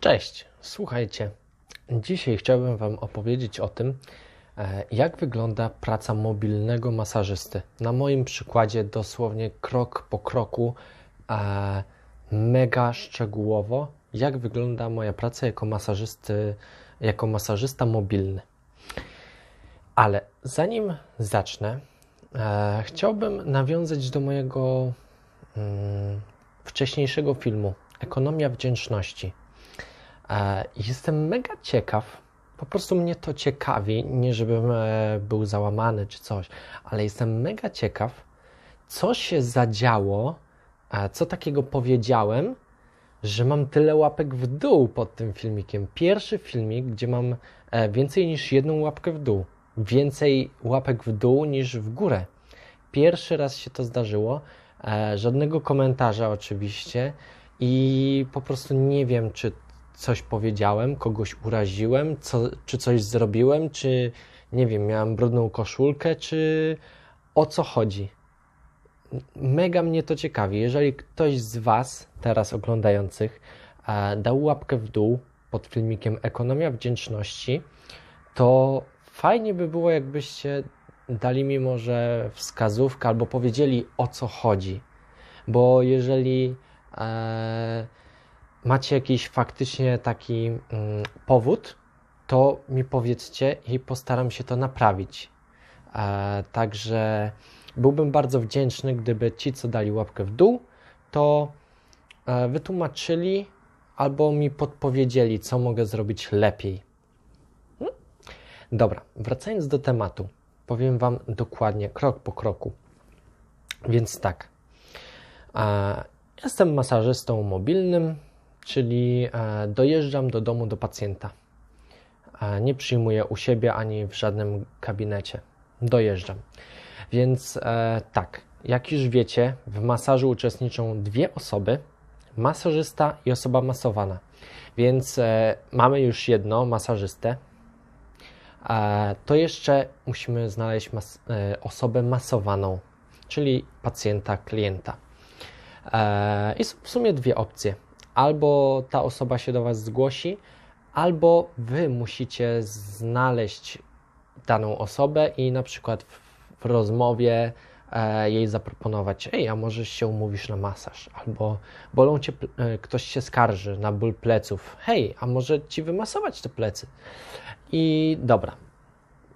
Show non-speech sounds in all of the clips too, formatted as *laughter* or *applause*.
Cześć, słuchajcie. Dzisiaj chciałbym Wam opowiedzieć o tym, e, jak wygląda praca mobilnego masażysty. Na moim przykładzie, dosłownie krok po kroku, e, mega szczegółowo, jak wygląda moja praca jako masażysty, jako masażysta mobilny. Ale zanim zacznę, e, chciałbym nawiązać do mojego mm, wcześniejszego filmu Ekonomia wdzięczności Jestem mega ciekaw. Po prostu mnie to ciekawi, nie żebym e, był załamany czy coś, ale jestem mega ciekaw, co się zadziało, co takiego powiedziałem, że mam tyle łapek w dół pod tym filmikiem. Pierwszy filmik, gdzie mam e, więcej niż jedną łapkę w dół. Więcej łapek w dół niż w górę. Pierwszy raz się to zdarzyło. E, żadnego komentarza oczywiście i po prostu nie wiem, czy coś powiedziałem, kogoś uraziłem, co, czy coś zrobiłem, czy nie wiem, miałem brudną koszulkę, czy o co chodzi. Mega mnie to ciekawi. Jeżeli ktoś z Was teraz oglądających e, dał łapkę w dół pod filmikiem Ekonomia Wdzięczności, to fajnie by było, jakbyście dali mi może wskazówkę albo powiedzieli o co chodzi. Bo jeżeli. E, macie jakiś faktycznie taki mm, powód, to mi powiedzcie i postaram się to naprawić. E, także byłbym bardzo wdzięczny, gdyby ci, co dali łapkę w dół, to e, wytłumaczyli albo mi podpowiedzieli, co mogę zrobić lepiej. Hmm? Dobra, wracając do tematu, powiem Wam dokładnie, krok po kroku. Więc tak. E, jestem masażystą mobilnym, czyli e, dojeżdżam do domu do pacjenta. E, nie przyjmuję u siebie ani w żadnym gabinecie. Dojeżdżam. Więc e, tak, jak już wiecie, w masażu uczestniczą dwie osoby: masażysta i osoba masowana. Więc mamy już jedno masażystę. to jeszcze musimy znaleźć mas osobę masowaną, czyli pacjenta, klienta. I w sumie dwie opcje albo ta osoba się do Was zgłosi, albo Wy musicie znaleźć daną osobę i na przykład w, w rozmowie e, jej zaproponować, ej, a może się umówisz na masaż, albo bolą cię, e, ktoś się skarży na ból pleców, hej, a może ci wymasować te plecy. I dobra,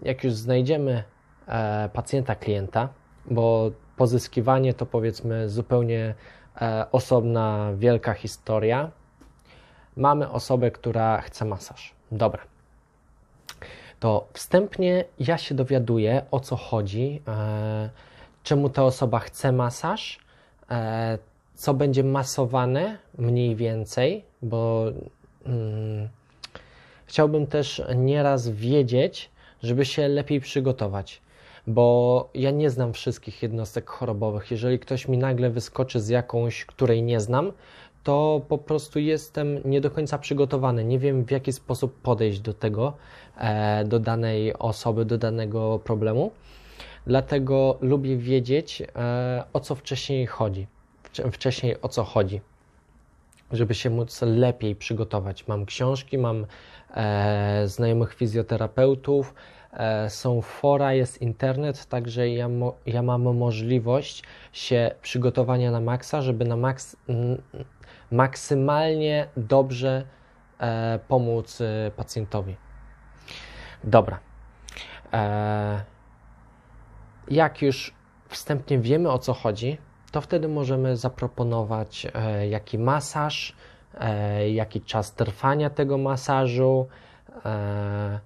jak już znajdziemy e, pacjenta, klienta, bo pozyskiwanie to powiedzmy zupełnie E, osobna wielka historia. Mamy osobę, która chce masaż. Dobra. To wstępnie ja się dowiaduję, o co chodzi, e, czemu ta osoba chce masaż, e, co będzie masowane mniej więcej, bo mm, chciałbym też nieraz wiedzieć, żeby się lepiej przygotować bo ja nie znam wszystkich jednostek chorobowych. Jeżeli ktoś mi nagle wyskoczy z jakąś, której nie znam, to po prostu jestem nie do końca przygotowany. Nie wiem, w jaki sposób podejść do tego, e, do danej osoby, do danego problemu. Dlatego lubię wiedzieć, e, o co wcześniej chodzi. Wcześniej o co chodzi, żeby się móc lepiej przygotować. Mam książki, mam e, znajomych fizjoterapeutów, E, są fora, jest internet, także ja, mo, ja mam możliwość się przygotowania na maksa, żeby na maks, maksymalnie dobrze e, pomóc e, pacjentowi. Dobra. E, jak już wstępnie wiemy o co chodzi, to wtedy możemy zaproponować e, jaki masaż, e, jaki czas trwania tego masażu, E,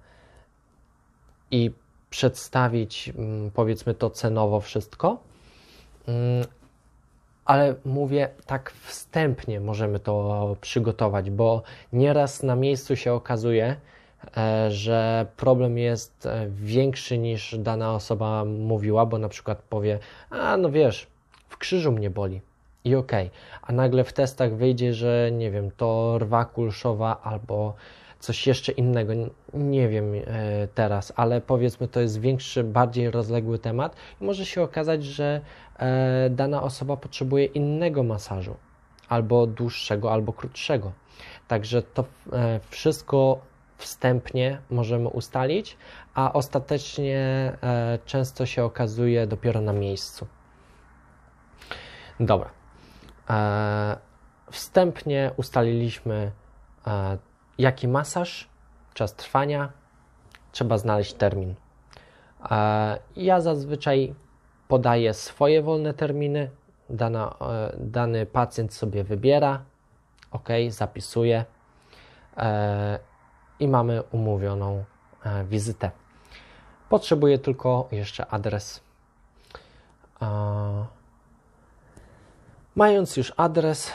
i przedstawić, mm, powiedzmy to cenowo wszystko, mm, ale mówię tak wstępnie możemy to przygotować, bo nieraz na miejscu się okazuje, e, że problem jest e, większy niż dana osoba mówiła, bo na przykład powie: A no wiesz, w krzyżu mnie boli. I okej, okay. a nagle w testach wyjdzie, że nie wiem, to rwa kulszowa albo coś jeszcze innego, nie wiem e, teraz, ale powiedzmy to jest większy, bardziej rozległy temat i może się okazać, że e, dana osoba potrzebuje innego masażu, albo dłuższego, albo krótszego. Także to e, wszystko wstępnie możemy ustalić, a ostatecznie często się okazuje dopiero na miejscu. Dobra. Wstępnie ustaliliśmy Jaki masaż? Czas trwania? Trzeba znaleźć termin. E, ja zazwyczaj podaję swoje wolne terminy. Dana, e, dany pacjent sobie wybiera, ok, zapisuje e, i mamy umówioną wizytę. Potrzebuję tylko jeszcze adres. Mając już adres,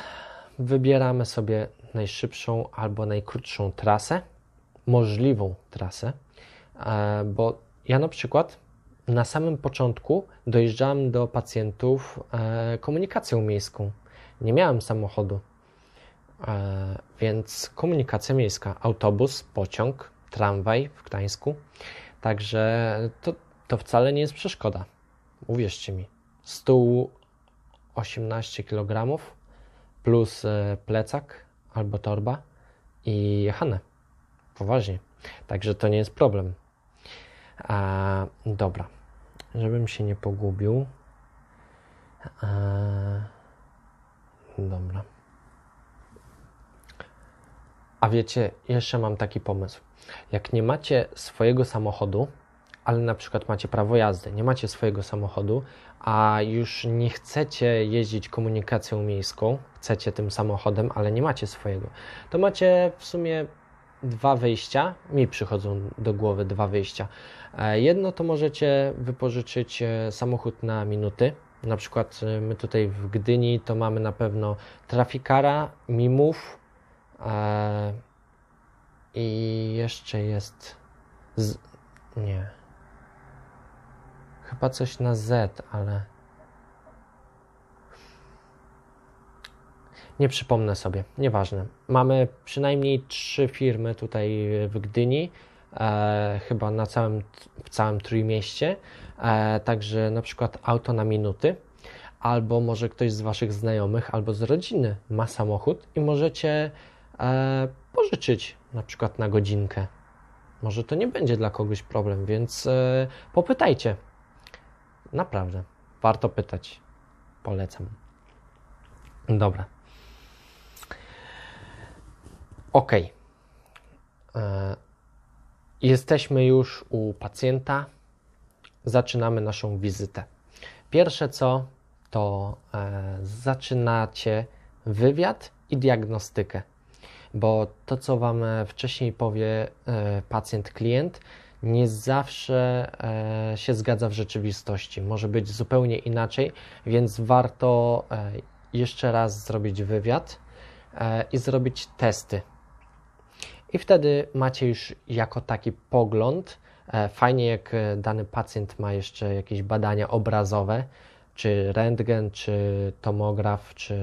wybieramy sobie najszybszą albo najkrótszą trasę, możliwą trasę, e, bo ja na przykład na samym początku dojeżdżałem do pacjentów e, komunikacją miejską. Nie miałem samochodu, e, więc komunikacja miejska, autobus, pociąg, tramwaj w Gdańsku. Także to, to wcale nie jest przeszkoda. Uwierzcie mi. Stół 18 kg plus plecak albo torba i jechane. Poważnie. Także to nie jest problem. A, dobra. Żebym się nie pogubił. A, dobra. A wiecie, jeszcze mam taki pomysł. Jak nie macie swojego samochodu, ale na przykład macie prawo jazdy, nie macie swojego samochodu, a już nie chcecie jeździć komunikacją miejską, chcecie tym samochodem, ale nie macie swojego, to macie w sumie dwa wyjścia. Mi przychodzą do głowy dwa wyjścia. E, jedno to możecie wypożyczyć e, samochód na minuty. Na przykład e, my tutaj w Gdyni to mamy na pewno trafikara, mimów i jeszcze jest. Z... Nie. Chyba coś na Z, ale. Nie przypomnę sobie, nieważne. Mamy przynajmniej trzy firmy tutaj w Gdyni, e, chyba na całym, w całym trójmieście. E, także na przykład auto na minuty, albo może ktoś z Waszych znajomych, albo z rodziny ma samochód i możecie e, pożyczyć na przykład na godzinkę. Może to nie będzie dla kogoś problem, więc e, popytajcie. Naprawdę. Warto pytać. Polecam. Dobra. Ok. E, jesteśmy już u pacjenta. Zaczynamy naszą wizytę. Pierwsze co, to e, zaczynacie wywiad i diagnostykę, bo to co Wam e, wcześniej powie pacjent, klient, nie zawsze e, się zgadza w rzeczywistości, może być zupełnie inaczej, więc warto e, jeszcze raz zrobić wywiad e, i zrobić testy. I wtedy macie już jako taki pogląd. Fajnie, jak dany pacjent ma jeszcze jakieś badania obrazowe, czy rentgen, czy tomograf, czy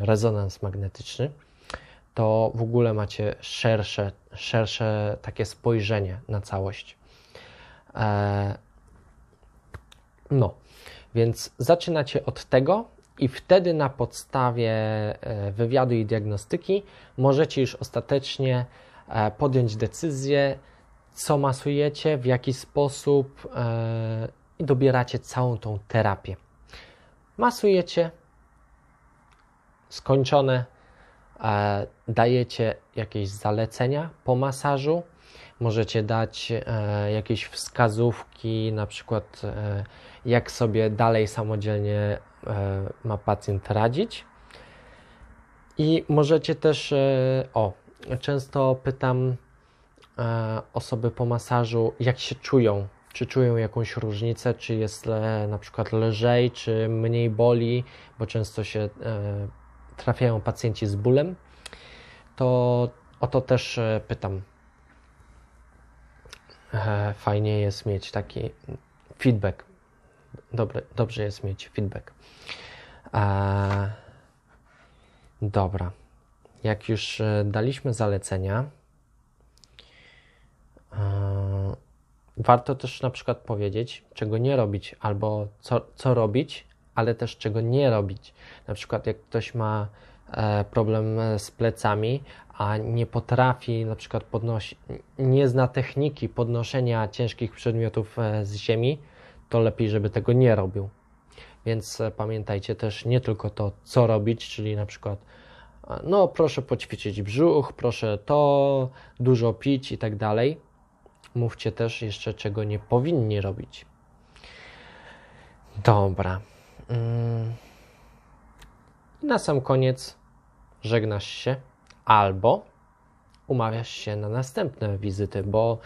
rezonans magnetyczny to w ogóle macie szersze, szersze takie spojrzenie na całość. E, no, więc zaczynacie od tego i wtedy na podstawie e, wywiadu i diagnostyki możecie już ostatecznie e, podjąć decyzję, co masujecie, w jaki sposób i dobieracie całą tą terapię. Masujecie, skończone, dajecie jakieś zalecenia po masażu, możecie dać e, jakieś wskazówki, na przykład e, jak sobie dalej samodzielnie e, ma pacjent radzić. I możecie też, o, często pytam osoby po masażu, jak się czują, czy czują jakąś różnicę, czy jest na przykład lżej, czy mniej boli, bo często się trafiają pacjenci z bólem, to o to też e, pytam. E, fajnie jest mieć taki feedback. Dobry, dobrze jest mieć feedback. E, dobra. Jak już daliśmy zalecenia, warto też na przykład powiedzieć, czego nie robić, albo co, co robić, ale też czego nie robić. Na przykład, jak ktoś ma e, problem e, z plecami, a nie potrafi na przykład podnosić, nie zna techniki podnoszenia ciężkich przedmiotów e, z ziemi, to lepiej, żeby tego nie robił. Więc pamiętajcie też nie tylko to, co robić, czyli na przykład, no proszę poćwiczyć brzuch, proszę to, dużo pić i tak dalej. Mówcie też jeszcze, czego nie powinni robić. Dobra. Mm. I na sam koniec żegnasz się albo umawiasz się na następne wizyty, bo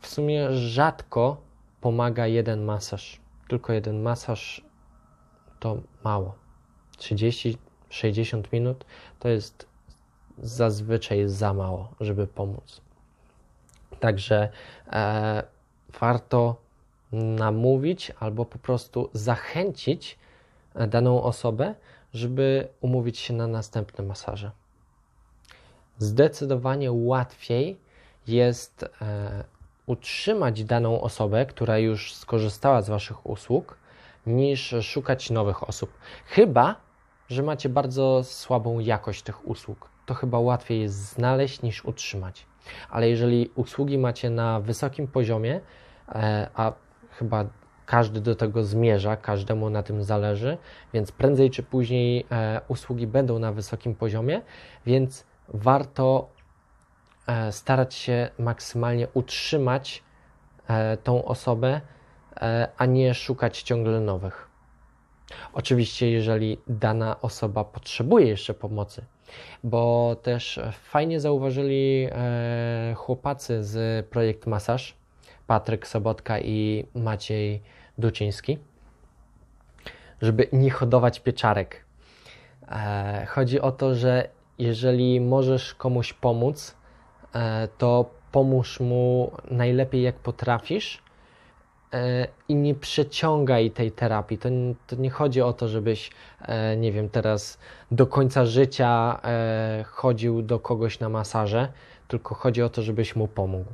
w sumie rzadko pomaga jeden masaż. Tylko jeden masaż to mało. 30-60 minut to jest zazwyczaj za mało, żeby pomóc. Także e, warto namówić albo po prostu zachęcić daną osobę, żeby umówić się na następne masaże. Zdecydowanie łatwiej jest e, utrzymać daną osobę, która już skorzystała z Waszych usług, niż szukać nowych osób. Chyba, że macie bardzo słabą jakość tych usług. To chyba łatwiej jest znaleźć niż utrzymać. Ale jeżeli usługi macie na wysokim poziomie, e, a chyba każdy do tego zmierza, każdemu na tym zależy, więc prędzej czy później e, usługi będą na wysokim poziomie, więc warto e, starać się maksymalnie utrzymać e, tą osobę, e, a nie szukać ciągle nowych. Oczywiście, jeżeli dana osoba potrzebuje jeszcze pomocy, bo też fajnie zauważyli e, chłopacy z projekt Masaż, Patryk Sobotka i Maciej Duczyński, żeby nie hodować pieczarek. E, chodzi o to, że jeżeli możesz komuś pomóc, e, to pomóż mu najlepiej jak potrafisz e, i nie przeciągaj tej terapii. To, to nie chodzi o to, żebyś, nie wiem, teraz do końca życia chodził do kogoś na masaże, tylko chodzi o to, żebyś mu pomógł.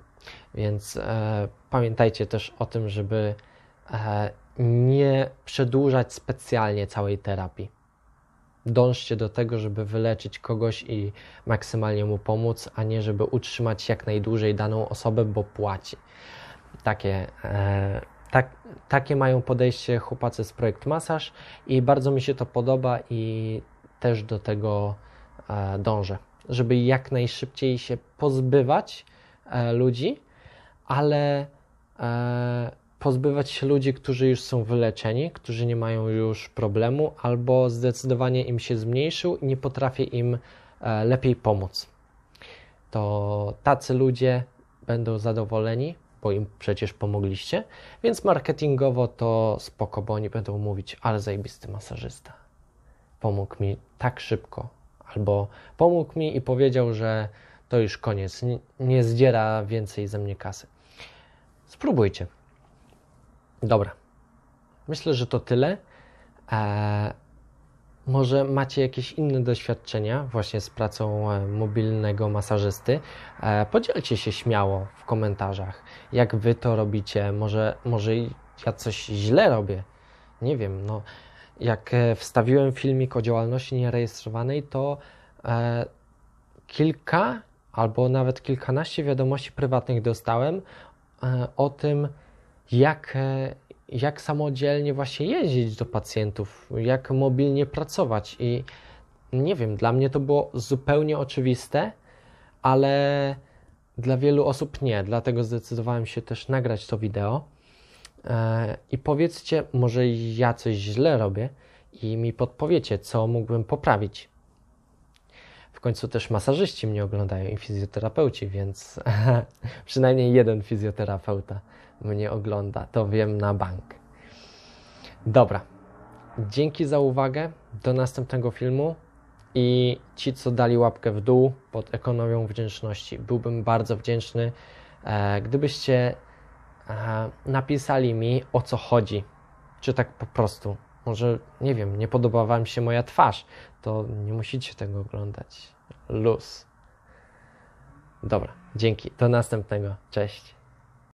Więc pamiętajcie też o tym, żeby E, nie przedłużać specjalnie całej terapii. Dążcie do tego, żeby wyleczyć kogoś i maksymalnie mu pomóc, a nie żeby utrzymać jak najdłużej daną osobę, bo płaci. Takie, e, tak, takie mają podejście chłopacy z projekt Masaż i bardzo mi się to podoba i też do tego e, dążę, żeby jak najszybciej się pozbywać e, ludzi, ale e, pozbywać się ludzi, którzy już są wyleczeni, którzy nie mają już problemu, albo zdecydowanie im się zmniejszył i nie potrafię im e, lepiej pomóc. To tacy ludzie będą zadowoleni, bo im przecież pomogliście, więc marketingowo to spoko, bo oni będą mówić, ale zajebisty masażysta. Pomógł mi tak szybko, albo pomógł mi i powiedział, że to już koniec, nie, nie zdziera więcej ze mnie kasy. Spróbujcie. Dobra. Myślę, że to tyle. Eee, może macie jakieś inne doświadczenia właśnie z pracą e, mobilnego masażysty? Eee, podzielcie się śmiało w komentarzach, jak wy to robicie. Może, może ja coś źle robię. Nie wiem, no. Jak e, wstawiłem filmik o działalności nierejestrowanej, to e, kilka albo nawet kilkanaście wiadomości prywatnych dostałem e, o tym, jak, e, jak samodzielnie właśnie jeździć do pacjentów, jak mobilnie pracować. I nie wiem, dla mnie to było zupełnie oczywiste, ale dla wielu osób nie. Dlatego zdecydowałem się też nagrać to wideo. E, I powiedzcie, może ja coś źle robię i mi podpowiecie, co mógłbym poprawić. W końcu też masażyści mnie oglądają i fizjoterapeuci, więc *laughs* przynajmniej jeden fizjoterapeuta mnie ogląda. To wiem na bank. Dobra. Dzięki za uwagę. Do następnego filmu. I ci, co dali łapkę w dół pod ekonomią wdzięczności, byłbym bardzo wdzięczny, e, gdybyście e, napisali mi o co chodzi. Czy tak po prostu. Może, nie wiem, nie podoba Wam się moja twarz, to nie musicie tego oglądać. Luz. Dobra, dzięki. Do następnego. Cześć.